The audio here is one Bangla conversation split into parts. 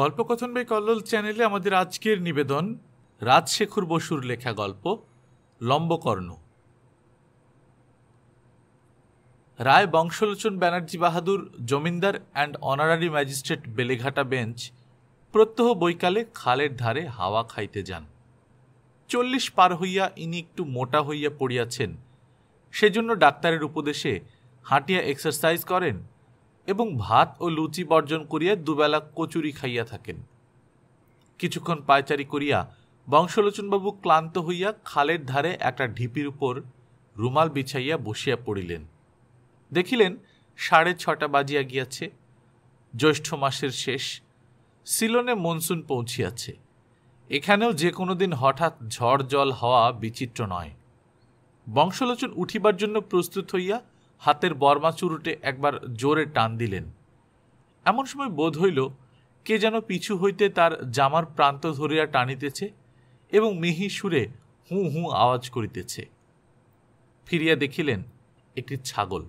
গল্পকথন বাই কল্লোল চ্যানেলে আমাদের আজকের নিবেদন রাজশেখর বসুর লেখা গল্প লম্বকর্ণ রায় বংশলোচন ব্যানার্জি বাহাদুর জমিন্দার and honorary magistrate Beleghata bench প্রত্যহ বৈকালে খালের ধারে হাওয়া খাইতে যান চল্লিশ পার হইয়া ইনি একটু মোটা হইয়া পড়িয়াছেন সেজন্য ডাক্তারের উপদেশে হাঁটিয়া এক্সারসাইজ করেন এবং ভাত ও লুচি বর্জন করিয়া দুবেলা কচুরি খাইয়া থাকেন কিছুক্ষণ পায়চারি করিয়া বংশলোচনবাবু ক্লান্ত হইয়া খালের ধারে একটা ঢিপির উপর রুমাল বিছাইয়া বসিয়া পড়িলেন দেখিলেন সাড়ে ছটা বাজিয়া গিয়াছে জ্যৈষ্ঠ মাসের শেষ সিলনে মনসুন পৌঁছিয়াছে এখানেও যে কোনো দিন হঠাৎ ঝড় জল হওয়া বিচিত্র নয় বংশলোচন উঠিবার জন্য প্রস্তুত হইয়া হাতের বর্মা চুরুটে একবার জোরে টান দিলেন এমন সময় বোধ হইল কে যেন পিছু হইতে তার জামার প্রান্ত ধরিয়া টানিতেছে এবং মিহি সুরে হু হু আওয়াজ করিতেছে ফিরিয়া দেখিলেন একটি ছাগল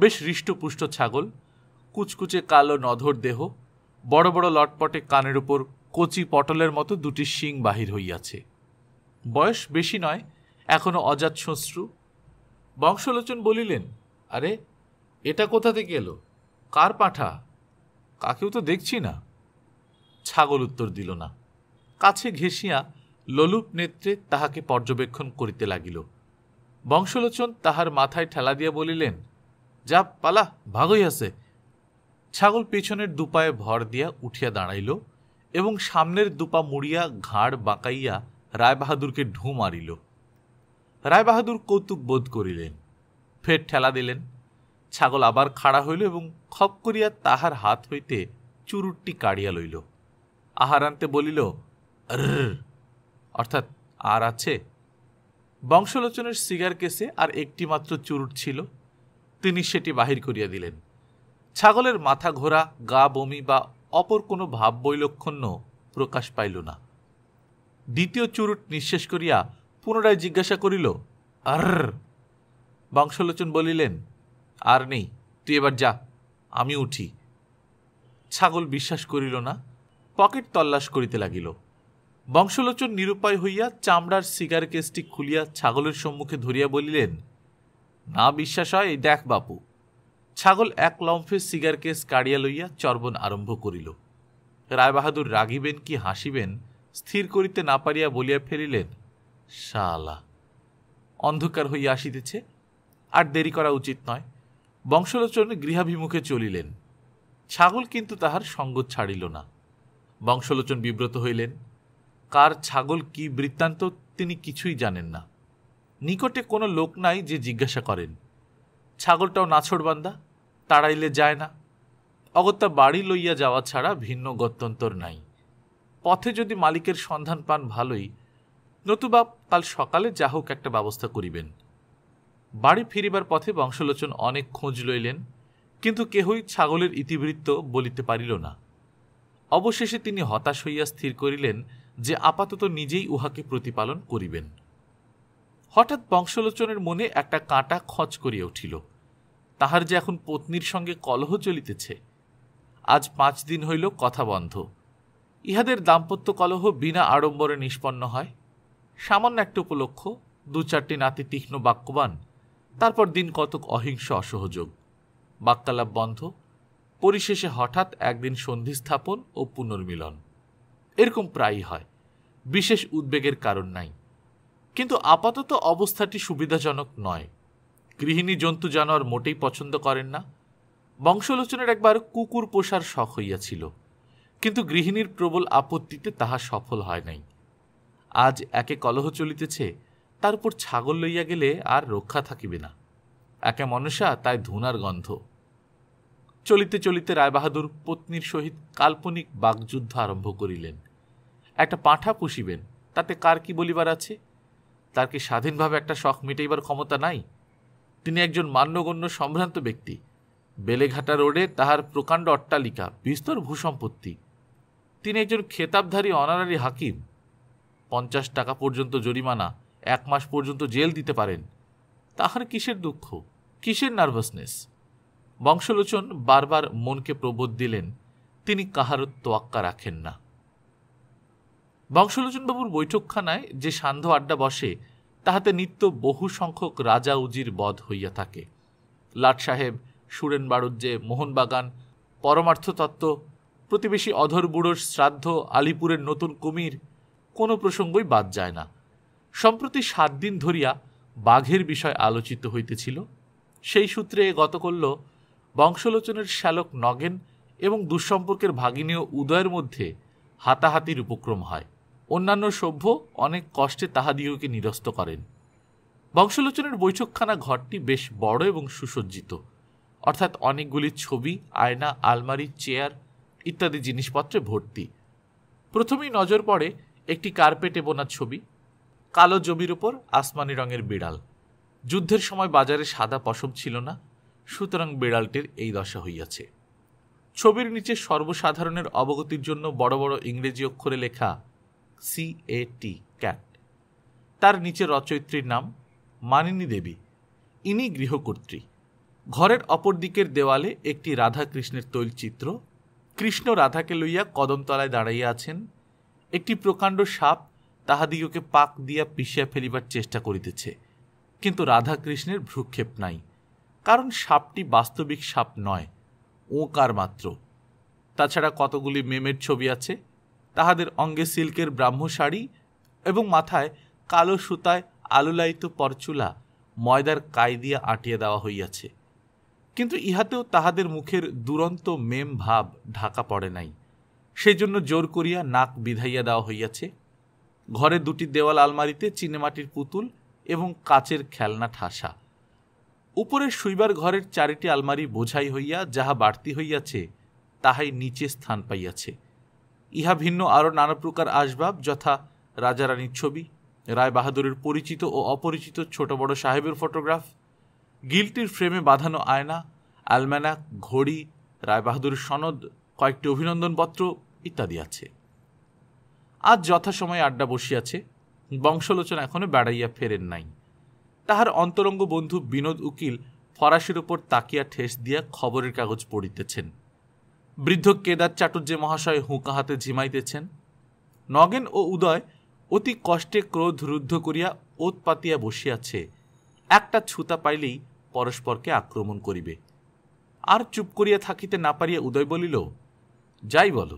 বেশ হৃষ্টপুষ্ট ছাগল কুচকুচে কালো নধর দেহ বড় বড় লটপটে কানের উপর কচি পটলের মতো দুটি শিং বাহির হইয়াছে বয়স বেশি নয় এখনও অজাত শ্বশ্রু বংশলোচন বলিলেন আরে এটা কোথা থেকে এলো কার পাঠা কাকেও তো দেখছি না ছাগল উত্তর দিল না কাছে ঘেঁষিয়া ললুপ নেত্রে তাহাকে পর্যবেক্ষণ করিতে লাগিল বংশলোচন তাহার মাথায় ঠেলা দিয়া বলিলেন যা পালা ভাগই আছে ছাগল পেছনের দুপায়ে ভর দিয়া উঠিয়া দাঁড়াইল এবং সামনের দুপা মুড়িয়া ঘাড় বাঁকাইয়া রায়বাহাদুরকে ঢু মারিল রায়বাহাদুর কৌতুক বোধ করিলেন ফের ঠেলা দিলেন ছাগল আবার খাড়া হইল এবং খপ করিয়া তাহার হাত হইতে চুরুটটি কাড়িয়া লইল আহার আনতে বলিল অর্থাৎ আর আছে বংশলোচনের সিগার কেসে আর একটি মাত্র চুরুট ছিল তিনি সেটি বাহির করিয়া দিলেন ছাগলের মাথা ঘোরা গা বমি বা অপর কোনো ভাব বৈলক্ষণ্য প্রকাশ পাইল না দ্বিতীয় চুরুট নিঃশেষ করিয়া পুনরায় জিজ্ঞাসা করিল আর বংশলোচন বলিলেন আর নেই তুই এবার যা আমি উঠি ছাগল বিশ্বাস করিল না পকেট তল্লাশ করিতে লাগিল বংশলোচন নিরুপায় হইয়া চামড়ার সিগার কেসটি খুলিয়া ছাগলের সম্মুখে ধরিয়া বলিলেন না বিশ্বাস হয় এই দেখ বাপু ছাগল এক লম্ফে সিগার কেস কাড়িয়া লইয়া চর্বণ আরম্ভ করিল রায়বাহাদুর রাগিবেন কি হাসিবেন স্থির করিতে না পারিয়া বলিয়া ফেলিলেন শালা অন্ধকার হইয়া আসিতেছে আর দেরি করা উচিত নয় বংশলোচন গৃহাভিমুখে চলিলেন ছাগল কিন্তু তাহার সঙ্গ ছাড়িল না বংশলোচন বিব্রত হইলেন কার ছাগল কি বৃত্তান্ত তিনি কিছুই জানেন না নিকটে কোনো লোক নাই যে জিজ্ঞাসা করেন ছাগলটাও নাছোড়বান্দা তাড়াইলে যায় না অগত্যা বাড়ি লইয়া যাওয়া ছাড়া ভিন্ন গত্যন্তর নাই পথে যদি মালিকের সন্ধান পান ভালোই নতুবা কাল সকালে যা হোক একটা ব্যবস্থা করিবেন বাড়ি ফিরিবার পথে বংশলোচন অনেক খোঁজ লইলেন কিন্তু কেহই ছাগলের ইতিবৃত্ত বলিতে পারিল না অবশেষে তিনি হতাশ হইয়া স্থির করিলেন যে আপাতত নিজেই উহাকে প্রতিপালন করিবেন হঠাৎ বংশলোচনের মনে একটা কাঁটা খচ করিয়া উঠিল তাহার যে এখন পত্নীর সঙ্গে কলহ চলিতেছে আজ পাঁচ দিন হইল কথা বন্ধ ইহাদের দাম্পত্য কলহ বিনা আড়ম্বরে নিষ্পন্ন হয় সামান্য একটা উপলক্ষ দু চারটি নাতি তীক্ষ্ণ বাক্যবান তারপর দিন কতক অহিংস অসহযোগ বাক্যালাপ বন্ধ পরিশেষে হঠাৎ একদিন সন্ধি স্থাপন ও পুনর্মিলন এরকম প্রায়ই হয় বিশেষ উদ্বেগের কারণ নাই কিন্তু আপাতত অবস্থাটি সুবিধাজনক নয় গৃহিণী জন্তু জানোয়ার মোটেই পছন্দ করেন না বংশলোচনের একবার কুকুর পোষার শখ হইয়াছিল কিন্তু গৃহিণীর প্রবল আপত্তিতে তাহা সফল হয় নাই আজ একে কলহ চলিতেছে তার উপর ছাগল লইয়া গেলে আর রক্ষা থাকিবে না একে মনসা তাই ধুনার গন্ধ চলিতে চলিতে রায়বাহাদুর পত্নীর সহিত কাল্পনিক বাগযুদ্ধ আরম্ভ করিলেন একটা পাঁঠা পুষিবেন তাতে কার কি বলিবার আছে তার কি স্বাধীনভাবে একটা শখ মিটাইবার ক্ষমতা নাই তিনি একজন মান্যগণ্য সম্ভ্রান্ত ব্যক্তি বেলেঘাটা রোডে তাহার প্রকাণ্ড অট্টালিকা বিস্তর ভূসম্পত্তি তিনি একজন খেতাবধারী অনারারি হাকিম পঞ্চাশ টাকা পর্যন্ত জরিমানা এক মাস পর্যন্ত জেল দিতে পারেন তাহার কিসের দুঃখ কিসের নার্ভাসনেস বংশলোচন বারবার মনকে প্রবোধ দিলেন তিনি কাহার তোয়াক্কা রাখেন না বংশলোচনবাবুর বৈঠকখানায় যে সান্ধ্য আড্ডা বসে তাহাতে নিত্য বহু সংখ্যক রাজা উজির বধ হইয়া থাকে লাট সাহেব সুরেন বাড়ুজ্যে মোহনবাগান পরমার্থতত্ত্ব প্রতিবেশী অধর বুড়োর শ্রাদ্ধ আলিপুরের নতুন কুমির কোনো প্রসঙ্গই বাদ যায় না সম্প্রতি সাত দিন ধরিয়া বাঘের বিষয় আলোচিত হইতেছিল সেই সূত্রে গত করল বংশলোচনের শ্যালক নগেন এবং দুঃসম্পর্কের ভাগিনীয় উদয়ের মধ্যে হাতাহাতির উপক্রম হয় অন্যান্য সভ্য অনেক কষ্টে তাহাদিগকে নিরস্ত করেন বংশলোচনের বৈঠকখানা ঘরটি বেশ বড় এবং সুসজ্জিত অর্থাৎ অনেকগুলি ছবি আয়না আলমারি চেয়ার ইত্যাদি জিনিসপত্রে ভর্তি প্রথমেই নজর পড়ে একটি কার্পেটে বোনা ছবি কালো জমির উপর আসমানি রঙের বিড়াল যুদ্ধের সময় বাজারে সাদা পশম ছিল না সুতরাং বিড়ালটির এই দশা হইয়াছে ছবির নিচে সর্বসাধারণের অবগতির জন্য বড় বড় ইংরেজি অক্ষরে লেখা সি এ টি ক্যাট তার নিচে রচয়িত্রীর নাম মানিনী দেবী ইনি গৃহকর্ত্রী ঘরের অপর দিকের দেওয়ালে একটি রাধা কৃষ্ণের তৈলচিত্র কৃষ্ণ রাধাকে লইয়া কদমতলায় দাঁড়াইয়া আছেন একটি প্রকাণ্ড সাপ তাহাদিগকে পাক দিয়া পিষিয়া ফেলিবার চেষ্টা করিতেছে কিন্তু রাধাকৃষ্ণের ভ্রুক্ষেপ নাই কারণ সাপটি বাস্তবিক সাপ নয় ওঁকার মাত্র তাছাড়া কতগুলি মেমের ছবি আছে তাহাদের অঙ্গে সিল্কের ব্রাহ্ম শাড়ি এবং মাথায় কালো সুতায় আলুলায়িত পরচুলা ময়দার কায় দিয়া দেওয়া হইয়াছে কিন্তু ইহাতেও তাহাদের মুখের দুরন্ত মেম ভাব ঢাকা পড়ে নাই সেই জন্য জোর করিয়া নাক বিধাইয়া দেওয়া হইয়াছে ঘরে দুটি দেওয়াল আলমারিতে চিনেমাটির পুতুল এবং কাচের খেলনা ঠাসা উপরে শুইবার ঘরের চারিটি আলমারি বোঝাই হইয়া যাহা বাড়তি হইয়াছে তাহাই নিচে স্থান পাইয়াছে ইহা ভিন্ন আরও নানা প্রকার আসবাব যথা রাজারানীর ছবি রায় বাহাদুরের পরিচিত ও অপরিচিত ছোট বড় সাহেবের ফটোগ্রাফ গিলটির ফ্রেমে বাঁধানো আয়না আলম্যানাক ঘড়ি রায় বাহাদুরের সনদ কয়েকটি অভিনন্দনপত্র ইত্যাদি আছে আজ যথাসময়ে আড্ডা বসিয়াছে বংশলোচনা এখনো বেড়াইয়া ফেরেন নাই তাহার অন্তরঙ্গ বন্ধু বিনোদ উকিল ফরাসির ওপর তাকিয়া ঠেস দিয়া খবরের কাগজ পড়িতেছেন বৃদ্ধ কেদার চাটুর্য মহাশয় হুঁকা হাতে ঝিমাইতেছেন নগেন ও উদয় অতি কষ্টে ক্রোধ রুদ্ধ করিয়া ওত পাতিয়া বসিয়াছে একটা ছুতা পাইলেই পরস্পরকে আক্রমণ করিবে আর চুপ করিয়া থাকিতে না পারিয়া উদয় বলিল যাই বলো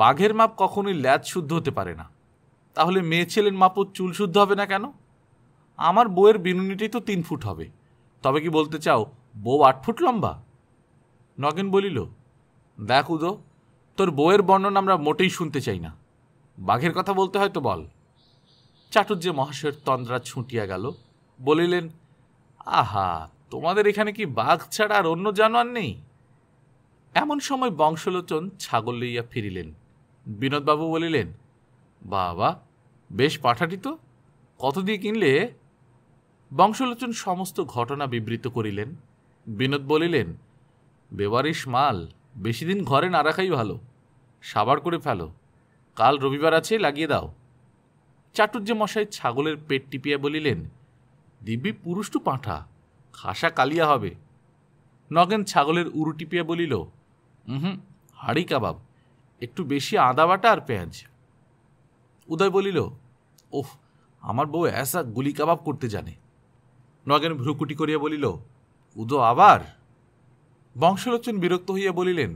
বাঘের মাপ কখনোই ল্যাজ শুদ্ধ হতে পারে না তাহলে মেয়ে ছেলের মাপও চুল শুদ্ধ হবে না কেন আমার বউয়ের বিনুনিটি তো তিন ফুট হবে তবে কি বলতে চাও বউ আট ফুট লম্বা নগেন বলিল দেখ উদো তোর বউয়ের বর্ণনা আমরা মোটেই শুনতে চাই না বাঘের কথা বলতে হয়তো বল চাটুর্য মহাশয়ের তন্দ্রা ছুটিয়া গেল বলিলেন আহা তোমাদের এখানে কি বাঘ ছাড়া আর অন্য জানোয়ার নেই এমন সময় বংশলোচন ছাগল লইয়া ফিরিলেন বিনোদবাবু বলিলেন বাবা বেশ পাঠাটি তো কত দিয়ে কিনলে বংশলোচন সমস্ত ঘটনা বিবৃত করিলেন বিনোদ বলিলেন বেবারিশ মাল বেশি দিন ঘরে না রাখাই ভালো সাবার করে ফেলো কাল রবিবার আছে লাগিয়ে দাও চাটুর্য মশাই ছাগলের পেট টিপিয়া বলিলেন দিব্যি পুরুষটু পাঁঠা খাসা কালিয়া হবে নগেন ছাগলের উরু টিপিয়া বলিল হুম হাড়ি কাবাব একটু বেশি আদা বাটা আর পেঁয়াজ উদয় বলিল ওহ আমার বউ অ্যাসা গুলি কাবাব করতে জানে নগেন ভ্রুকুটি করিয়া বলিল উদো আবার বংশলোচন বিরক্ত হইয়া বলিলেন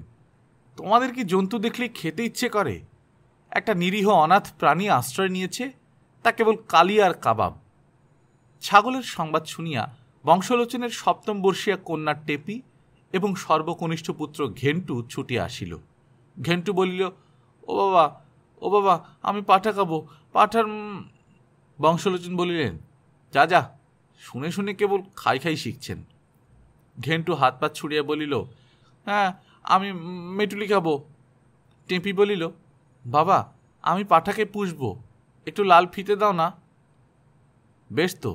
তোমাদের কি জন্তু দেখলে খেতে ইচ্ছে করে একটা নিরীহ অনাথ প্রাণী আশ্রয় নিয়েছে তা কেবল কালি আর কাবাব ছাগলের সংবাদ শুনিয়া বংশলোচনের সপ্তম বর্ষিয়া কন্যার টেপি এবং সর্বকনিষ্ঠ পুত্র ঘেন্টু ছুটি আসিল ঘেন্টু বলিল ও বাবা ও বাবা আমি পাঠা খাবো পাঠার বংশলোচন বলিলেন যা যা শুনে শুনে কেবল খাই খাই শিখছেন ঘেন্টু হাত পা ছুড়িয়া বলিল হ্যাঁ আমি মেটুলি খাবো টেঁপি বলিল বাবা আমি পাঠাকে পুষবো একটু লাল ফিতে দাও না বেশ তো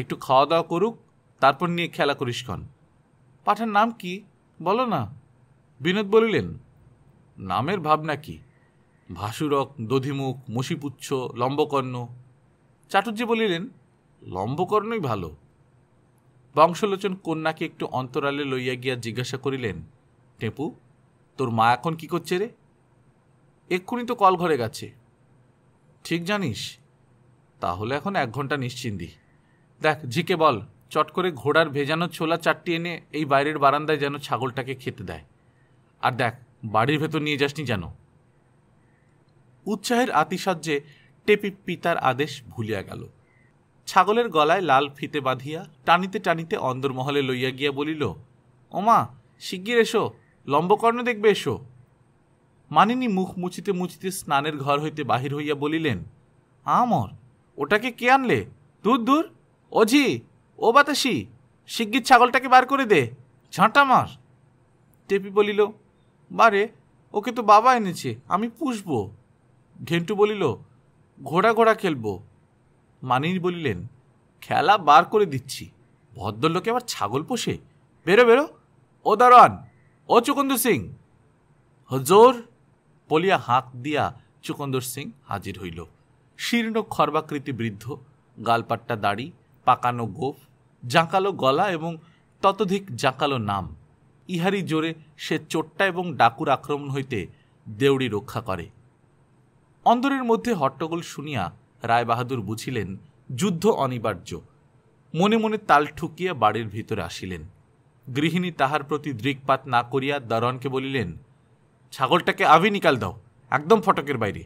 একটু খাওয়া দাওয়া করুক তারপর নিয়ে খেলা করিস ক্ষণ পাঠার নাম কি বলো না বিনোদ বলিলেন নামের ভাবনা কি ভাসুরক দধিমুখ মসিপুচ্ছ লম্বকর্ণ চাটুর্যে বলিলেন লম্বকর্ণই ভালো বংশলোচন কন্যাকে একটু অন্তরালে লইয়া গিয়া জিজ্ঞাসা করিলেন টেপু তোর মা এখন কি করছে রে এক্ষুনি তো কল ঘরে গেছে ঠিক জানিস তাহলে এখন এক ঘন্টা নিশ্চিন্দি দেখ ঝিকে বল চট করে ঘোড়ার ভেজানো ছোলা চারটি এনে এই বাইরের বারান্দায় যেন ছাগলটাকে খেতে দেয় আর দেখ বাড়ির ভেতর নিয়ে যাসনি যেন উৎসাহের আতিশয্যে টেপি পিতার আদেশ ভুলিয়া গেল ছাগলের গলায় লাল ফিতে বাঁধিয়া টানিতে টানিতে অন্দরমহলে লইয়া গিয়া বলিল ওমা শিগগির এসো লম্বকর্ণ দেখবে এসো মানিনি মুখ মুছিতে মুছিতে স্নানের ঘর হইতে বাহির হইয়া বলিলেন আমর ওটাকে কে আনলে দূর দূর অজি ও বাতাসি শিগগির ছাগলটাকে বার করে দে ঝাঁটা মার টেপি বলিল বারে ওকে তো বাবা এনেছে আমি পুষবো ঘেন্টু বলিল ঘোড়া ঘোড়া খেলবো মানির বলিলেন খেলা বার করে দিচ্ছি ভদ্রলোকে আবার ছাগল পোষে বেরো বেরো ও দারোয়ান ও চুকন্দর সিং হজোর বলিয়া হাঁক দিয়া চুকন্দর সিং হাজির হইল শীর্ণ খর্বাকৃতি বৃদ্ধ গালপাট্টা দাড়ি পাকানো গোফ জাঁকালো গলা এবং ততোধিক জাঁকালো নাম ইহারি জোরে সে চোট্টা এবং ডাকুর আক্রমণ হইতে দেউড়ি রক্ষা করে অন্দরের মধ্যে হট্টগোল শুনিয়া রায়বাহাদুর বুঝিলেন যুদ্ধ অনিবার্য মনে মনে তাল ঠুকিয়া বাড়ির ভিতরে আসিলেন গৃহিণী তাহার প্রতি দৃকপাত না করিয়া দারণকে বলিলেন ছাগলটাকে আবি নিকাল দাও একদম ফটকের বাইরে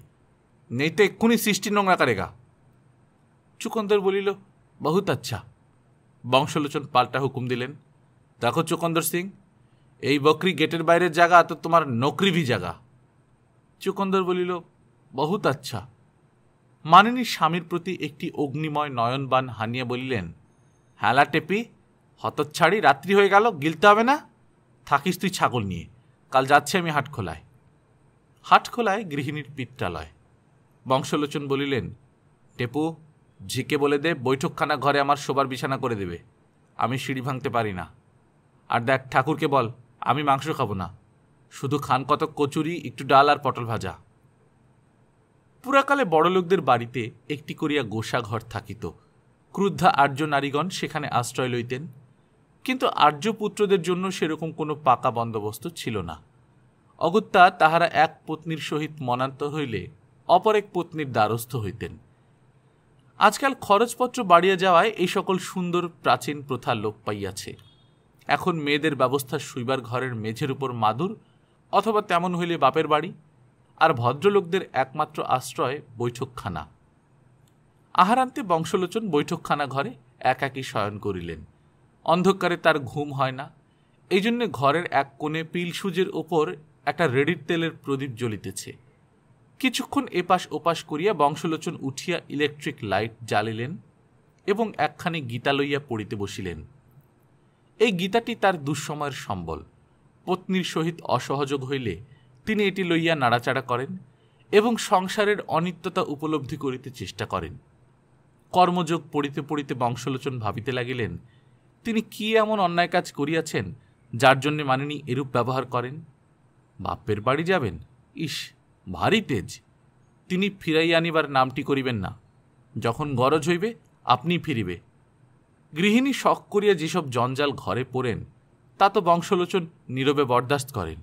নেই তো এক্ষুনি সৃষ্টি নোংরা কারেগা চুকন্দর বলিল বহুত আচ্ছা বংশলোচন পাল্টা হুকুম দিলেন দেখো চুকন্দর সিং এই বকরি গেটের বাইরের জায়গা তো তোমার নকরিভি জায়গা চুকন্দর বলিল বহুত আচ্ছা মানিনি স্বামীর প্রতি একটি অগ্নিময় নয়নবান হানিয়া বলিলেন হ্যালা টেপি হতচ্ছাড়ি রাত্রি হয়ে গেল গিলতে হবে না থাকিস তুই ছাগল নিয়ে কাল যাচ্ছি আমি হাটখোলায় হাটখোলায় গৃহিণীর পিত্রালয় বংশলোচন বলিলেন টেপু ঝিকে বলে দে বৈঠকখানা ঘরে আমার শোবার বিছানা করে দেবে আমি সিঁড়ি ভাঙতে পারি না আর দেখ ঠাকুরকে বল আমি মাংস খাবো না শুধু খান কত কচুরি একটু ডাল আর পটল ভাজা পুরাকালে বড়লোকদের বাড়িতে একটি করিয়া গোসাঘর থাকিত ক্রুদ্ধা আর্য নারীগণ সেখানে আশ্রয় লইতেন কিন্তু আর্যপুত্রদের জন্য সেরকম কোনো পাকা বন্দোবস্ত ছিল না অগত্যা তাহারা এক পত্নীর সহিত মনান্তর হইলে অপর এক পত্নীর দ্বারস্থ হইতেন আজকাল খরচপত্র বাড়িয়ে যাওয়ায় এই সকল সুন্দর প্রাচীন প্রথা লোপ পাইয়াছে এখন মেয়েদের ব্যবস্থা শুইবার ঘরের মেঝের উপর মাদুর অথবা তেমন হইলে বাপের বাড়ি আর ভদ্রলোকদের একমাত্র আশ্রয় বৈঠকখানা আহারান্তে বংশলোচন বৈঠকখানা ঘরে একাকি শয়ন করিলেন অন্ধকারে তার ঘুম হয় না এই ঘরের এক কোণে পিলসুজের ওপর একটা রেডির তেলের প্রদীপ জ্বলিতেছে কিছুক্ষণ এপাশ ওপাশ করিয়া বংশলোচন উঠিয়া ইলেকট্রিক লাইট জ্বালিলেন এবং একখানি গীতা লইয়া পড়িতে বসিলেন এই গীতাটি তার দুঃসময়ের সম্বল পত্নীর সহিত অসহযোগ হইলে তিনি এটি লইয়া নাড়াচাড়া করেন এবং সংসারের অনিত্যতা উপলব্ধি করিতে চেষ্টা করেন কর্মযোগ পড়িতে পড়িতে বংশলোচন ভাবিতে লাগিলেন তিনি কি এমন অন্যায় কাজ করিয়াছেন যার জন্যে মানিনী এরূপ ব্যবহার করেন বাপের বাড়ি যাবেন ইস ভারী তেজ তিনি ফিরাইয়া আনিবার নামটি করিবেন না যখন গরজ হইবে আপনি ফিরিবে গৃহিণী শখ করিয়া যেসব জঞ্জাল ঘরে পড়েন তা তো বংশলোচন নীরবে বরদাস্ত করেন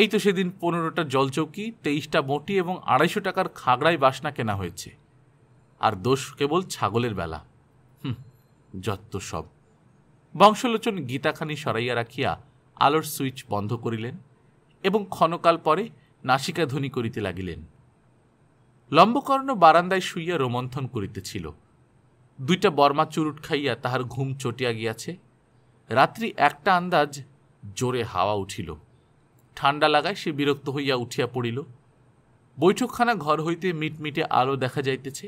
এই তো সেদিন পনেরোটা জলচৌকি তেইশটা মোটি এবং আড়াইশো টাকার খাগড়াই বাসনা কেনা হয়েছে আর দোষ কেবল ছাগলের বেলা হুম যত সব বংশলোচন গীতাখানি সরাইয়া রাখিয়া আলোর সুইচ বন্ধ করিলেন এবং ক্ষণকাল পরে নাসিকা ধ্বনি করিতে লাগিলেন লম্বকর্ণ বারান্দায় শুইয়া রোমন্থন করিতেছিল দুইটা বর্মা চুরুট খাইয়া তাহার ঘুম চটিয়া গিয়াছে রাত্রি একটা আন্দাজ জোরে হাওয়া উঠিল ঠান্ডা লাগায় সে বিরক্ত হইয়া উঠিয়া পড়িল বৈঠকখানা ঘর হইতে মিটমিটে আলো দেখা যাইতেছে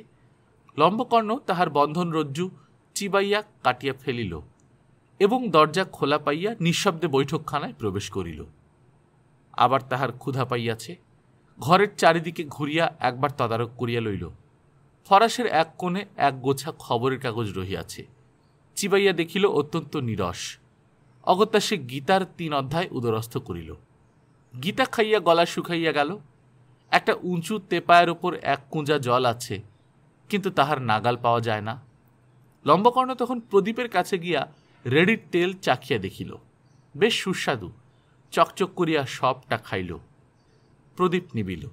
লম্বকর্ণ তাহার বন্ধন রজ্জু চিবাইয়া কাটিয়া ফেলিল এবং দরজা খোলা পাইয়া নিঃশব্দে বৈঠকখানায় প্রবেশ করিল আবার তাহার ক্ষুধা পাইয়াছে ঘরের চারিদিকে ঘুরিয়া একবার তদারক করিয়া লইল ফরাসের এক কোণে এক গোছা খবরের কাগজ রহিয়াছে চিবাইয়া দেখিল অত্যন্ত নিরস অগত্যা সে গীতার তিন অধ্যায় উদরস্থ করিল গীতা খাইয়া গলা শুকাইয়া গেল একটা উঁচু তেপায়ের ওপর এক কুঁজা জল আছে কিন্তু তাহার নাগাল পাওয়া যায় না লম্বকর্ণ তখন প্রদীপের কাছে গিয়া রেডির তেল চাখিয়া দেখিল বেশ সুস্বাদু চকচক করিয়া সবটা খাইল প্রদীপ নিবিল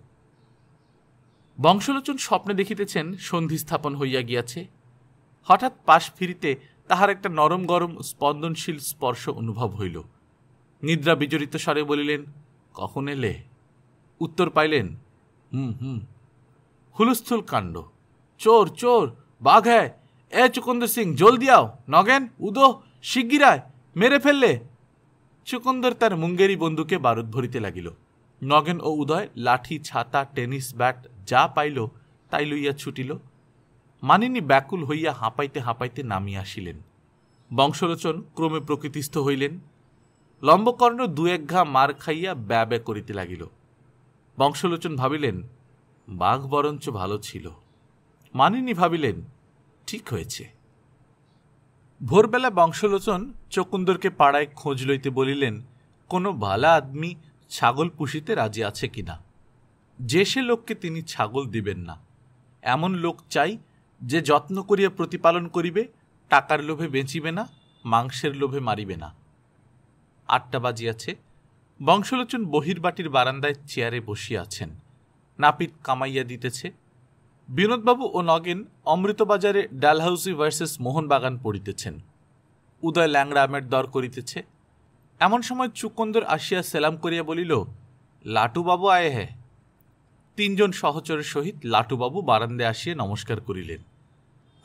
বংশলোচন স্বপ্নে দেখিতেছেন সন্ধি স্থাপন হইয়া গিয়াছে হঠাৎ পাশ ফিরিতে তাহার একটা নরম গরম স্পন্দনশীল স্পর্শ অনুভব হইল নিদ্রা বিজড়িত স্বরে বলিলেন কখন এলে উত্তর পাইলেন হুম হুম হুলস্থুল কাণ্ড চোর চোর বাঘ হ্যায় এ চুকুন্দর সিং জল দিয়াও নগেন উদো শিগগিরায় মেরে ফেললে চুকন্দর তার মুঙ্গেরি বন্ধুকে বারুদ ভরিতে লাগিল নগেন ও উদয় লাঠি ছাতা টেনিস ব্যাট যা পাইল তাই লইয়া ছুটিল মানিনী ব্যাকুল হইয়া হাঁপাইতে হাঁপাইতে নামিয়া আসিলেন বংশলোচন ক্রমে প্রকৃতিস্থ হইলেন লম্বকর্ণ দু এক ঘা মার খাইয়া ব্যা ব্যা করিতে লাগিল বংশলোচন ভাবিলেন বাঘ বরঞ্চ ভালো ছিল মানিনী ভাবিলেন ঠিক হয়েছে ভোরবেলা বংশলোচন চকুন্দরকে পাড়ায় খোঁজ লইতে বলিলেন কোনো ভালা আদমি ছাগল পুষিতে রাজি আছে কিনা যে সে লোককে তিনি ছাগল দিবেন না এমন লোক চাই যে যত্ন করিয়া প্রতিপালন করিবে টাকার লোভে বেঁচিবে না মাংসের লোভে মারিবে না আটটা বাজিয়াছে বংশলোচন বহির্বাটির বারান্দায় চেয়ারে বসিয়া আছেন নাপিত কামাইয়া দিতেছে বিনোদবাবু ও নগেন অমৃতবাজারে ডালহাউসি ভার্সেস মোহনবাগান পড়িতেছেন উদয় ল্যাংরামের দর করিতেছে এমন সময় চুকন্দর আসিয়া সেলাম করিয়া বলিল লাটুবাবু আয়ে হ্যাঁ তিনজন সহচরের সহিত লাটুবাবু বারান্দে আসিয়া নমস্কার করিলেন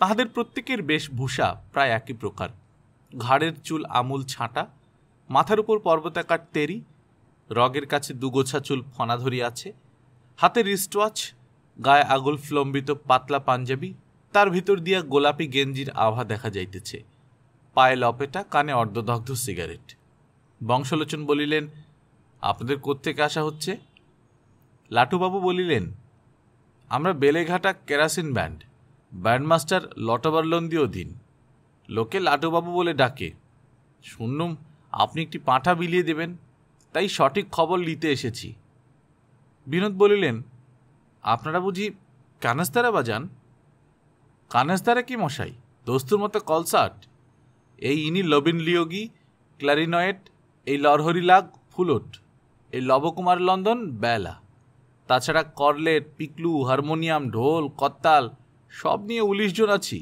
তাহাদের প্রত্যেকের বেশ ভূষা প্রায় একই প্রকার ঘাড়ের চুল আমুল ছাঁটা মাথার উপর পর্বতাকার তেরি রগের কাছে দুগোছা চুল ফনা ধরিয়া আছে হাতে রিস্টওয়াচ গায়ে আগুল ফ্লম্বিত পাতলা পাঞ্জাবি তার ভিতর দিয়া গোলাপি গেঞ্জির আভা দেখা যাইতেছে পায়ে লপেটা কানে অর্ধদগ্ধ সিগারেট বংশলোচন বলিলেন আপনাদের কোত্থেকে আসা হচ্ছে লাটুবাবু বলিলেন আমরা বেলেঘাটা কেরাসিন ব্যান্ড ব্যান্ডমাস্টার লটবারলন্দি অধীন লোকে লাটুবাবু বলে ডাকে শুনলুম আপনি একটি পাঁঠা বিলিয়ে দেবেন তাই সঠিক খবর নিতে এসেছি বিনোদ বলিলেন আপনারা বুঝি কানাস্তারা বাজান কানাস্তারা কি মশাই দোস্তুর মতো কলসাট এই ইনি লবিন লিয়োগি ক্লারিনয়েট এই লরহরি লাগ ফুলট এই লবকুমার লন্দন বেলা তাছাড়া করলেট পিকলু হারমোনিয়াম ঢোল কত্তাল সব নিয়ে উলিশজন জন আছি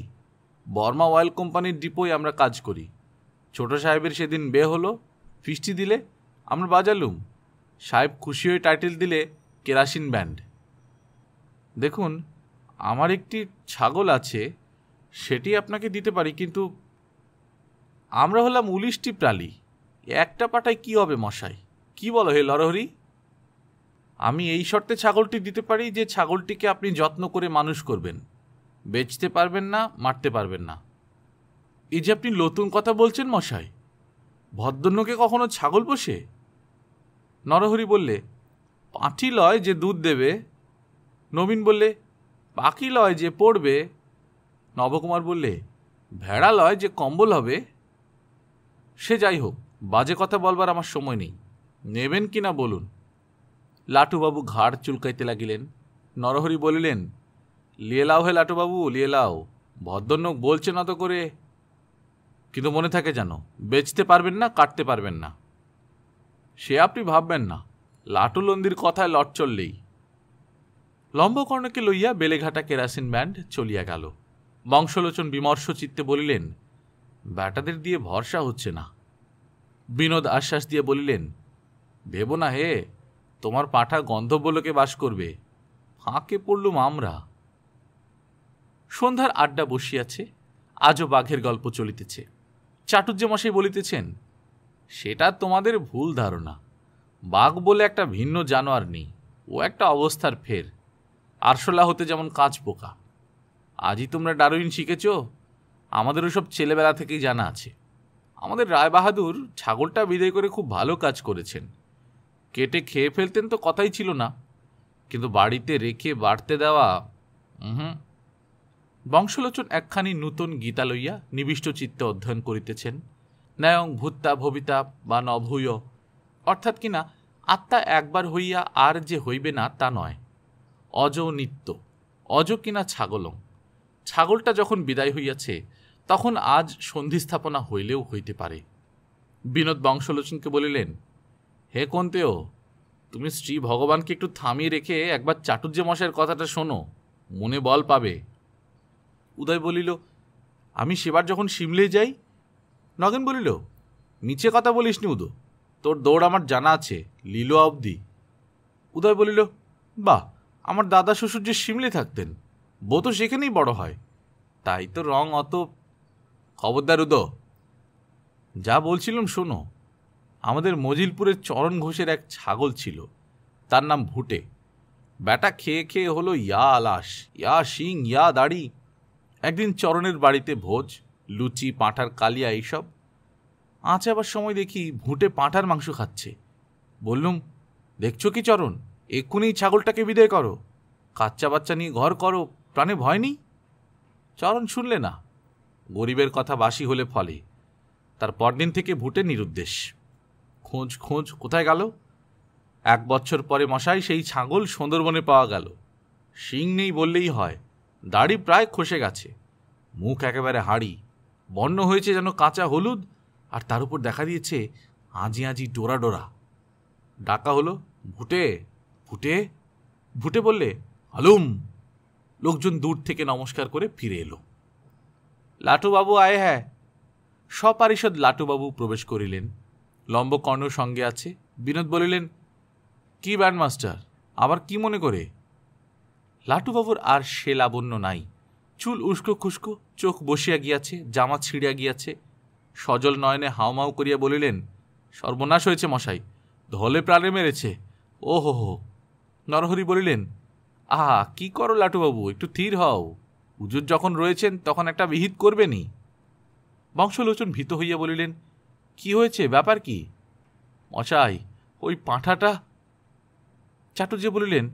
বর্মা অয়েল কোম্পানির ডিপোয় আমরা কাজ করি ছোট সাহেবের সেদিন বে হলো ফিস্টি দিলে আমরা বাজালুম সাহেব খুশি হয়ে টাইটেল দিলে কেরাসিন ব্যান্ড দেখুন আমার একটি ছাগল আছে সেটি আপনাকে দিতে পারি কিন্তু আমরা হলাম উলিশটি প্রালি একটা পাটায় কি হবে মশাই কি বলো হে লরহরি আমি এই শর্তে ছাগলটি দিতে পারি যে ছাগলটিকে আপনি যত্ন করে মানুষ করবেন বেচতে পারবেন না মারতে পারবেন না এই যে আপনি নতুন কথা বলছেন মশাই ভদ্রন্যকে কখনো ছাগল পোষে নরহরি বললে পাঁঠি লয় যে দুধ দেবে নবীন বললে পাখি লয় যে পড়বে নবকুমার বললে ভেড়া লয় যে কম্বল হবে সে যাই হোক বাজে কথা বলবার আমার সময় নেই নেবেন কি না বলুন লাটুবাবু ঘাড় চুলকাইতে লাগিলেন নরহরি বলিলেন লিয়ে লাও হে লাটুবাবু লিয়ে লাও ভদ্রলোক বলছে না তো করে কিন্তু মনে থাকে যেন বেচতে পারবেন না কাটতে পারবেন না সে আপনি ভাববেন না লাটু লন্দির কথায় লট চললেই লম্বকর্ণকে লইয়া বেলেঘাটা কেরাসিন ব্যান্ড চলিয়া গেল বংশলোচন বিমর্ষ চিত্তে বলিলেন ব্যাটাদের দিয়ে ভরসা হচ্ছে না বিনোদ আশ্বাস দিয়ে বলিলেন ভেব না হে তোমার পাঠা গন্ধব্যলোকে বাস করবে ফাঁকে পড়লুম আমরা সন্ধ্যার আড্ডা বসিয়াছে আজও বাঘের গল্প চলিতেছে মশাই বলিতেছেন সেটা তোমাদের ভুল ধারণা বাঘ বলে একটা ভিন্ন জানোয়ার নেই ও একটা অবস্থার ফের আরশোলা হতে যেমন কাঁচ পোকা আজই তোমরা ডারুইন শিখেছ আমাদের সব ছেলেবেলা থেকেই জানা আছে আমাদের রায়বাহাদুর ছাগলটা বিদায় করে খুব ভালো কাজ করেছেন কেটে খেয়ে ফেলতেন তো কথাই ছিল না কিন্তু বাড়িতে রেখে বাড়তে দেওয়া হুম বংশলোচন একখানি নূতন গীতা লইয়া নিবিষ্ট চিত্তে অধ্যয়ন করিতেছেন ন্যায়ং ভূত্তা ভবিতা বা নভূয় অর্থাৎ কিনা আত্মা একবার হইয়া আর যে হইবে না তা নয় অজ নিত্য অজ কিনা ছাগলং ছাগলটা যখন বিদায় হইয়াছে তখন আজ সন্ধি স্থাপনা হইলেও হইতে পারে বিনোদ বংশলোচনকে বলিলেন হে কন্তেও তুমি শ্রী ভগবানকে একটু থামিয়ে রেখে একবার চাটুর্য মশাইয়ের কথাটা শোনো মনে বল পাবে উদয় বলিল আমি সেবার যখন সিমলে যাই নগেন বলিল নিচে কথা বলিস নি উদো তোর দৌড় আমার জানা আছে লীলো অবধি উদয় বলিল বাহ আমার দাদা শ্বশুর যে শিমলে থাকতেন বউ তো সেখানেই বড় হয় তাই তো রং অত খবরদার উদ যা বলছিলাম শোনো আমাদের মজিলপুরের চরণ ঘোষের এক ছাগল ছিল তার নাম ভুটে ব্যাটা খেয়ে খেয়ে হলো ইয়া আলাস ইয়া শিং ইয়া দাড়ি একদিন চরণের বাড়িতে ভোজ লুচি পাঁঠার কালিয়া এইসব আঁচাবার আবার সময় দেখি ভুটে পাঁঠার মাংস খাচ্ছে বললুম দেখছো কি চরণ এক্ষুনি ছাগলটাকে বিদায় করো কাচ্চা বাচ্চা নিয়ে ঘর করো প্রাণে ভয় নেই চরণ শুনলে না গরিবের কথা বাসি হলে ফলে তার পরদিন থেকে ভুটে নিরুদ্দেশ খোঁজ খোঁজ কোথায় গেল এক বছর পরে মশাই সেই ছাগল সুন্দরবনে পাওয়া গেল শিং নেই বললেই হয় দাড়ি প্রায় খসে গেছে মুখ একেবারে হাড়ি বন্য হয়েছে যেন কাঁচা হলুদ আর তার উপর দেখা দিয়েছে আজি আজি ডোরা ডোরা ডাকা হলো ভুটে ভুটে ভুটে বললে আলুম লোকজন দূর থেকে নমস্কার করে ফিরে এলো লাটুবাবু আয় হ্যাঁ সপারিষদ লাটুবাবু প্রবেশ করিলেন লম্বকর্ণ সঙ্গে আছে বিনোদ বলিলেন কি ব্যান্ডমাস্টার আবার কি মনে করে লাটুবাবুর আর সে লাবণ্য নাই চুল উস্কো খুস্কো চোখ বসিয়া গিয়াছে জামা ছিঁড়িয়া গিয়াছে সজল নয়নে হাওমাও করিয়া বলিলেন সর্বনাশ হয়েছে মশাই ধলে প্রাণে মেরেছে ও হো হো নরহরি বলিলেন আহা কি করো লাটুবাবু একটু থির হও উজুর যখন রয়েছেন তখন একটা বিহিত করবেনি বংশলোচন ভীত হইয়া বলিলেন কি হয়েছে ব্যাপার কি মশাই ওই পাঁঠাটা যে বলিলেন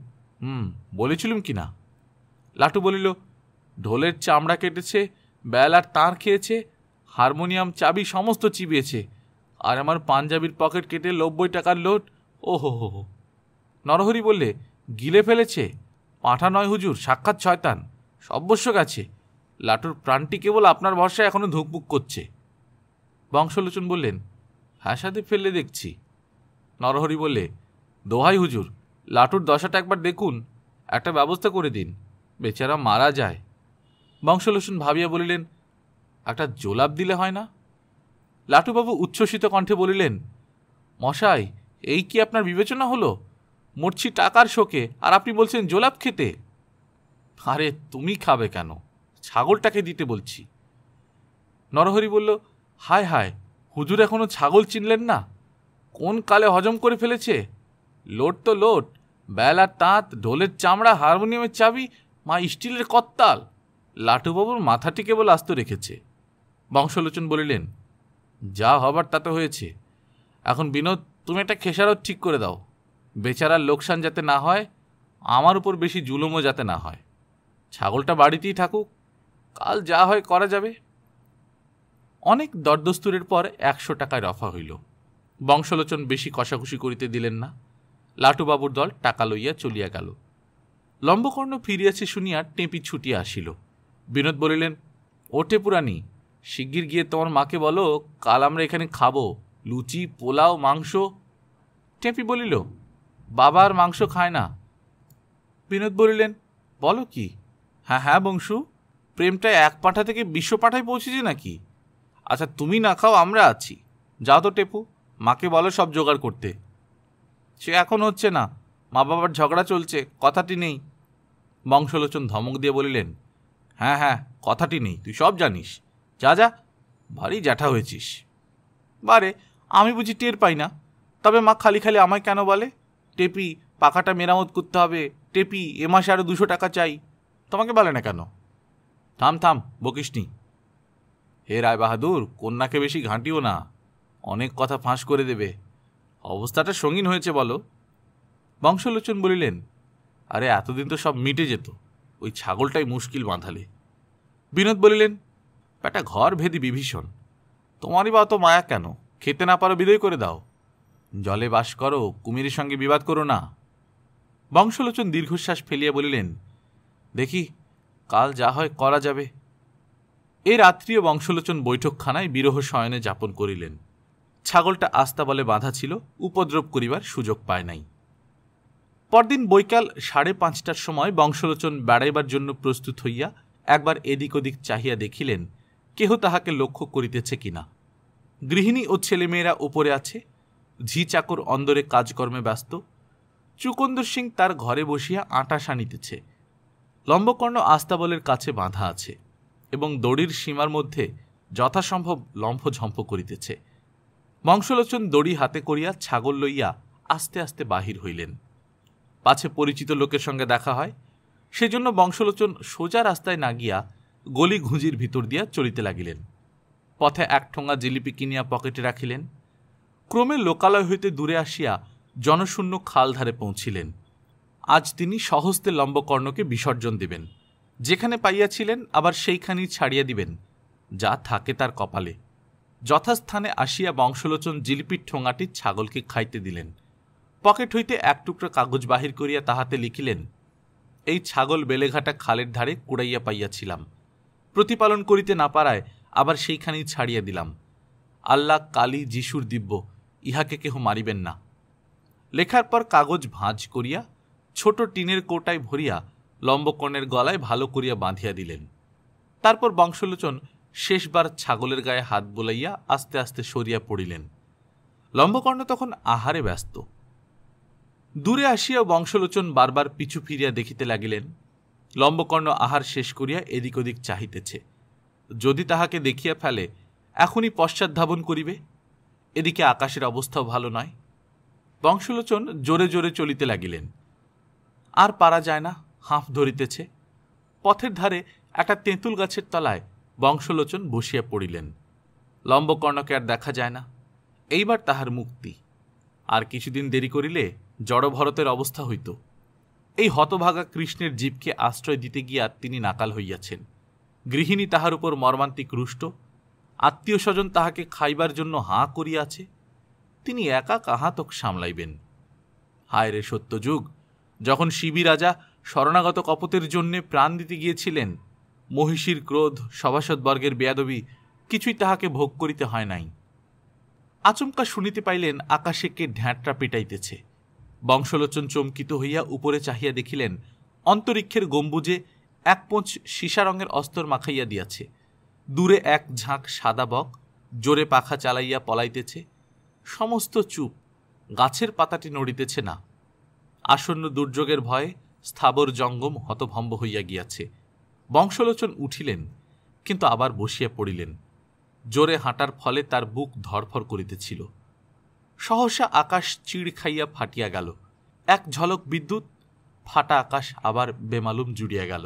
হুম বলেছিলুম কি না লাটু বলিল ঢোলের চামড়া কেটেছে বেল আর তাঁর খেয়েছে হারমোনিয়াম চাবি সমস্ত চিবিয়েছে আর আমার পাঞ্জাবির পকেট কেটে নব্বই টাকার লোট হো হো হো নরহরি বললে গিলে ফেলেছে পাঁঠা নয় হুজুর সাক্ষাৎ ছয়তান সব্যস্য গেছে লাটুর প্রাণটি কেবল আপনার ভরসায় এখনও ধুকপুক করছে বংশলোচন বললেন হাসাতে ফেললে দেখছি নরহরি বললে দোহাই হুজুর লাটুর দশাটা একবার দেখুন একটা ব্যবস্থা করে দিন বেচারা মারা যায় বংশলোচন ভাবিয়া বলিলেন একটা জোলাপ দিলে হয় না লাটুবাবু উচ্ছ্বসিত কণ্ঠে বলিলেন মশাই এই কি আপনার বিবেচনা হলো মরছি টাকার শোকে আর আপনি বলছেন জোলাপ খেতে আরে তুমি খাবে কেন ছাগলটাকে দিতে বলছি নরহরি বলল হায় হায় হুজুর এখনও ছাগল চিনলেন না কোন কালে হজম করে ফেলেছে লোট তো লোট বেলার তাঁত ঢোলের চামড়া হারমোনিয়ামের চাবি মা স্টিলের কত্তাল লাটুবাবুর মাথাটি কেবল আস্ত রেখেছে বংশলোচন বলিলেন যা হবার তা তো হয়েছে এখন বিনোদ তুমি একটা খেসারত ঠিক করে দাও বেচারার লোকসান যাতে না হয় আমার উপর বেশি জুলুমও যাতে না হয় ছাগলটা বাড়িতেই থাকুক কাল যা হয় করা যাবে অনেক দরদস্তুরের পর একশো টাকায় রফা হইল বংশলোচন বেশি কষাকষি করিতে দিলেন না লাটুবাবুর দল টাকা লইয়া চলিয়া গেল লম্বকর্ণ ফিরিয়াছে শুনিয়া টেঁপি ছুটিয়া আসিল বিনোদ বলিলেন ওটে পুরানি শিগগির গিয়ে তোমার মাকে বলো কাল আমরা এখানে খাবো লুচি পোলাও মাংস টেঁপি বলিল বাবা আর মাংস খায় না বিনোদ বলিলেন বলো কি হ্যাঁ হ্যাঁ বংশু প্রেমটা এক পাঠা থেকে বিশ্ব পাঠায় পৌঁছেছে নাকি আচ্ছা তুমি না খাও আমরা আছি যাও তো টেপু মাকে বলো সব জোগাড় করতে সে এখন হচ্ছে না মা বাবার ঝগড়া চলছে কথাটি নেই বংশলোচন ধমক দিয়ে বলিলেন হ্যাঁ হ্যাঁ কথাটি নেই তুই সব জানিস যা যা ভারী জ্যাঠা হয়েছিস বারে আমি বুঝি টের পাই না তবে মা খালি খালি আমায় কেন বলে টেপি পাখাটা মেরামত করতে হবে টেপি এ মাসে আরও দুশো টাকা চাই তোমাকে বলে না কেন থাম থাম বকিসনি হে রায় বাহাদুর কন্যাকে বেশি ঘাঁটিও না অনেক কথা ফাঁস করে দেবে অবস্থাটা সঙ্গীন হয়েছে বলো বংশলোচন বলিলেন আরে এতদিন তো সব মিটে যেত ওই ছাগলটাই মুশকিল বাঁধালে বিনোদ বলিলেন ব্যাটা ঘর ভেদি বিভীষণ তোমারই বা অত মায়া কেন খেতে না পারো বিদয় করে দাও জলে বাস করো কুমিরের সঙ্গে বিবাদ করো না বংশলোচন দীর্ঘশ্বাস ফেলিয়া বলিলেন দেখি কাল যা হয় করা যাবে এ রাত্রিও বংশলোচন বৈঠকখানায় বিরহ শয়নে যাপন করিলেন ছাগলটা আস্তা বলে বাঁধা ছিল উপদ্রব করিবার সুযোগ পায় নাই পরদিন বৈকাল সাড়ে পাঁচটার সময় বংশলোচন বেড়াইবার জন্য প্রস্তুত হইয়া একবার এদিক ওদিক চাহিয়া দেখিলেন কেহ তাহাকে লক্ষ্য করিতেছে কিনা গৃহিণী ও ছেলেমেয়েরা উপরে আছে ঝি চাকর অন্দরে কাজকর্মে ব্যস্ত চুকন্দর সিং তার ঘরে বসিয়া আটা সানিতেছে লম্বকর্ণ আস্তাবলের কাছে বাঁধা আছে এবং দড়ির সীমার মধ্যে যথাসম্ভব লম্ফঝম্প করিতেছে বংশলোচন দড়ি হাতে করিয়া ছাগল লইয়া আস্তে আস্তে বাহির হইলেন পাছে পরিচিত লোকের সঙ্গে দেখা হয় সেজন্য বংশলোচন সোজা রাস্তায় না গিয়া গলি ঘুঁজির ভিতর দিয়া চলিতে লাগিলেন পথে এক ঠোঙা জিলিপি কিনিয়া পকেটে রাখিলেন ক্রমে লোকালয় হইতে দূরে আসিয়া জনশূন্য খালধারে পৌঁছিলেন আজ তিনি সহস্তে লম্বকর্ণকে বিসর্জন দিবেন যেখানে পাইয়াছিলেন আবার সেইখানেই ছাড়িয়া দিবেন যা থাকে তার কপালে যথাস্থানে আসিয়া বংশলোচন জিলিপির ঠোঙাটির ছাগলকে খাইতে দিলেন পকেট হইতে এক টুকরা কাগজ বাহির করিয়া তাহাতে লিখিলেন এই ছাগল বেলেঘাটা খালের ধারে কুড়াইয়া পাইয়াছিলাম প্রতিপালন করিতে না পারায় আবার সেইখানেই ছাড়িয়া দিলাম আল্লাহ কালী যিশুর দিব্য ইহাকে কেহ মারিবেন না লেখার পর কাগজ ভাঁজ করিয়া ছোট টিনের কোটায় ভরিয়া লম্বকর্ণের গলায় ভালো করিয়া বাঁধিয়া দিলেন তারপর বংশলোচন শেষবার ছাগলের গায়ে হাত বোলাইয়া আস্তে আস্তে সরিয়া পড়িলেন লম্বকর্ণ তখন আহারে ব্যস্ত দূরে আসিয়া বংশলোচন বারবার পিছু ফিরিয়া দেখিতে লাগিলেন লম্বকর্ণ আহার শেষ করিয়া এদিক ওদিক চাহিতেছে যদি তাহাকে দেখিয়া ফেলে এখনই পশ্চাৎ ধাবন করিবে এদিকে আকাশের অবস্থাও ভালো নয় বংশলোচন জোরে জোরে চলিতে লাগিলেন আর পারা যায় না হাঁফ ধরিতেছে পথের ধারে একটা তেঁতুল গাছের তলায় বংশলোচন বসিয়া পড়িলেন লম্বকর্ণকে আর দেখা যায় না এইবার তাহার মুক্তি আর কিছুদিন দেরি করিলে জড়ভরতের অবস্থা হইত এই হতভাগা কৃষ্ণের জীবকে আশ্রয় দিতে গিয়া তিনি নাকাল হইয়াছেন গৃহিণী তাহার উপর মর্মান্তিক রুষ্ট আত্মীয় স্বজন তাহাকে খাইবার জন্য হাঁ করিয়াছে তিনি একা কাহাতক সামলাইবেন হায় রে সত্যযুগ যখন শিবি রাজা শরণাগত কপতের জন্যে প্রাণ দিতে গিয়েছিলেন মহিষীর ক্রোধ সভাসদবর্গের বেয়াদবি কিছুই তাহাকে ভোগ করিতে হয় নাই আচমকা শুনিতে পাইলেন আকাশে কে ঢ্যাঁটরা পেটাইতেছে বংশলোচন চমকিত হইয়া উপরে চাহিয়া দেখিলেন অন্তরিক্ষের গম্বুজে এক পোঁচ সীসা রঙের অস্তর মাখাইয়া দিয়াছে দূরে এক ঝাঁক সাদা বক জোরে পাখা চালাইয়া পলাইতেছে সমস্ত চুপ গাছের পাতাটি নড়িতেছে না আসন্ন দুর্যোগের ভয়ে স্থাবর জঙ্গম হতভম্ব হইয়া গিয়াছে বংশলোচন উঠিলেন কিন্তু আবার বসিয়া পড়িলেন জোরে হাঁটার ফলে তার বুক ধরফর করিতেছিল সহসা আকাশ চিড় খাইয়া ফাটিয়া গেল এক ঝলক বিদ্যুৎ ফাটা আকাশ আবার বেমালুম জুড়িয়া গেল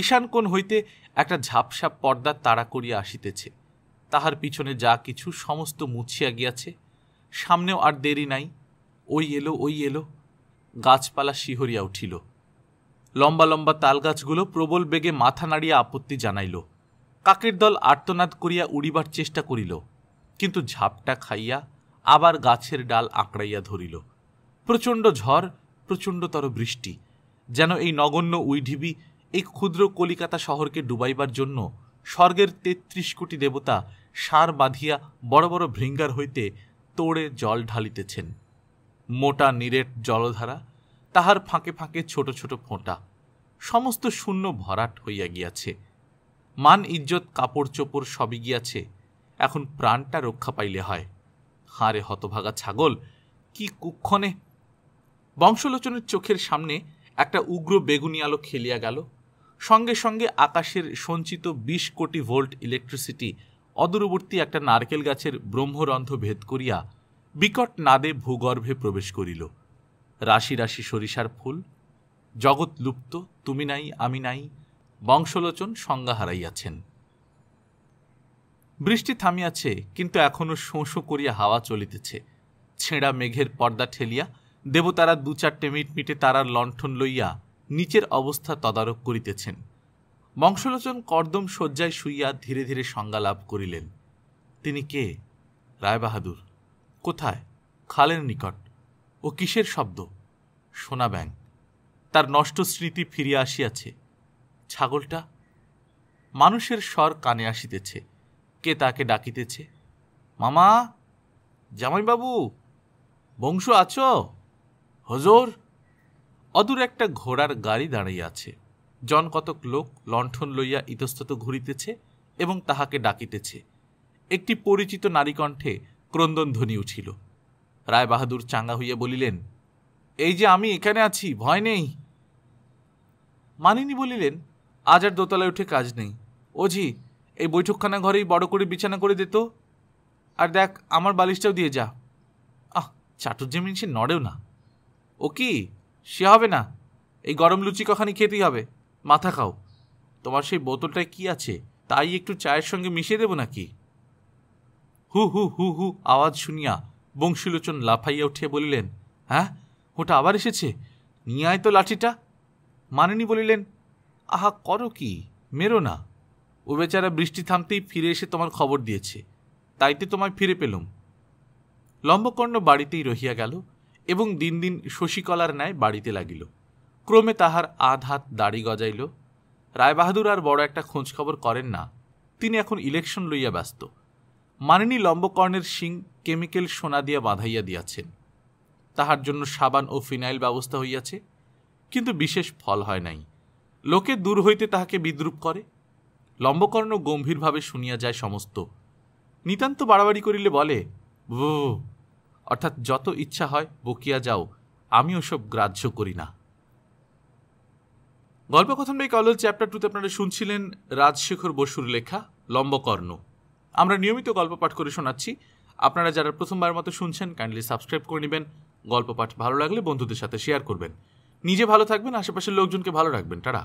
ঈশানকোণ হইতে একটা ঝাপসাপ পর্দা তাড়া করিয়া আসিতেছে তাহার পিছনে যা কিছু সমস্ত মুছিয়া গিয়াছে সামনেও আর দেরি নাই ওই এলো ওই এলো গাছপালা শিহরিয়া উঠিল লম্বা লম্বা তালগাছগুলো প্রবল বেগে মাথা নাড়িয়া আপত্তি জানাইল কাকের দল আর্তনাদ করিয়া উড়িবার চেষ্টা করিল কিন্তু ঝাপটা খাইয়া আবার গাছের ডাল আঁকড়াইয়া ধরিল প্রচণ্ড ঝড় প্রচণ্ডতর বৃষ্টি যেন এই নগণ্য উইঢিবি এই ক্ষুদ্র কলিকাতা শহরকে ডুবাইবার জন্য স্বর্গের তেত্রিশ কোটি দেবতা সার বাঁধিয়া বড় বড় ভৃঙ্গার হইতে তোড়ে জল ঢালিতেছেন মোটা নিরেট জলধারা তাহার ফাঁকে ফাঁকে ছোট ছোট ফোঁটা সমস্ত শূন্য ভরাট হইয়া গিয়াছে মান ইজ্জত কাপড় চোপড় সবই গিয়াছে এখন প্রাণটা রক্ষা পাইলে হয় হাঁড়ে হতভাগা ছাগল কি কুক্ষণে বংশলোচনের চোখের সামনে একটা উগ্র বেগুনি আলো খেলিয়া গেল সঙ্গে সঙ্গে আকাশের সঞ্চিত বিশ কোটি ভোল্ট ইলেকট্রিসিটি অদূরবর্তী একটা নারকেল গাছের ব্রহ্মরন্ধ ভেদ করিয়া বিকট নাদে ভূগর্ভে প্রবেশ করিল রাশি রাশি সরিষার ফুল জগৎ লুপ্ত তুমি নাই আমি নাই বংশলোচন সংজ্ঞা হারাইয়াছেন বৃষ্টি থামিয়াছে কিন্তু এখনও শোঁ করিয়া হাওয়া চলিতেছে ছেঁড়া মেঘের পর্দা ঠেলিয়া দেবতারা দু চারটে মিটমিটে তারার লণ্ঠন লইয়া নিচের অবস্থা তদারক করিতেছেন বংশলোচন কর্দম শয্যায় শুইয়া ধীরে ধীরে সংজ্ঞা লাভ করিলেন তিনি কে রায়বাহাদুর কোথায় খালের নিকট ও কিসের শব্দ সোনা ব্যাং তার নষ্ট স্মৃতি ফিরিয়া আসিয়াছে ছাগলটা মানুষের স্বর কানে আসিতেছে কে তাকে ডাকিতেছে মামা জামাইবাবু বংশ আছো হজোর অদূরে একটা ঘোড়ার গাড়ি দাঁড়াইয়াছে আছে জন কতক লোক লণ্ঠন লইয়া ইতস্তত ঘুরিতেছে এবং তাহাকে ডাকিতেছে একটি পরিচিত নারীকণ্ঠে ধ্বনি উঠিল রায় বাহাদুর চাঙ্গা হইয়া বলিলেন এই যে আমি এখানে আছি ভয় নেই মানিনী বলিলেন আজ আর দোতলায় উঠে কাজ নেই ওঝি এই বৈঠকখানা ঘরেই বড় করে বিছানা করে দিত আর দেখ আমার বালিশটাও দিয়ে যা আহ চাটুর্যে সে নড়েও না ও কি সে হবে না এই গরম লুচি কখানি খেতেই হবে মাথা খাও তোমার সেই বোতলটায় কি আছে তাই একটু চায়ের সঙ্গে মিশিয়ে দেব নাকি হু হু হু হু আওয়াজ শুনিয়া বংশীলোচন লাফাইয়া উঠে বলিলেন হ্যাঁ ওটা আবার এসেছে নিয়ে আয় তো লাঠিটা মানেনি বলিলেন আহা করো কি মেরো না ও বেচারা বৃষ্টি থামতেই ফিরে এসে তোমার খবর দিয়েছে তাইতে তোমায় ফিরে পেলুম লম্বকর্ণ বাড়িতেই রহিয়া গেল এবং দিন দিন শশীকলার ন্যায় বাড়িতে লাগিল ক্রমে তাহার আধ হাত দাড়ি গজাইল রায়বাহাদুর আর বড় একটা খোঁজখবর করেন না তিনি এখন ইলেকশন লইয়া ব্যস্ত মানিনী লম্বকর্ণের শিং কেমিক্যাল সোনা দিয়া বাঁধাইয়া দিয়াছেন তাহার জন্য সাবান ও ফিনাইল ব্যবস্থা হইয়াছে কিন্তু বিশেষ ফল হয় নাই লোকে দূর হইতে তাহাকে বিদ্রুপ করে লম্বকর্ণ গম্ভীরভাবে শুনিয়া যায় সমস্ত নিতান্ত বাড়াবাড়ি করিলে বলে অর্থাৎ যত ইচ্ছা হয় বকিয়া যাও আমি ওসব গ্রাহ্য করি না গল্প কথন বাই কলেজ চ্যাপ্টার টুতে আপনারা শুনছিলেন রাজশেখর বসুর লেখা লম্বকর্ণ আমরা নিয়মিত গল্প পাঠ করে শোনাচ্ছি আপনারা যারা প্রথমবার মতো শুনছেন কাইন্ডলি সাবস্ক্রাইব করে নেবেন গল্প পাঠ ভালো লাগলে বন্ধুদের সাথে শেয়ার করবেন নিজে ভালো থাকবেন আশেপাশের লোকজনকে ভালো রাখবেন তারা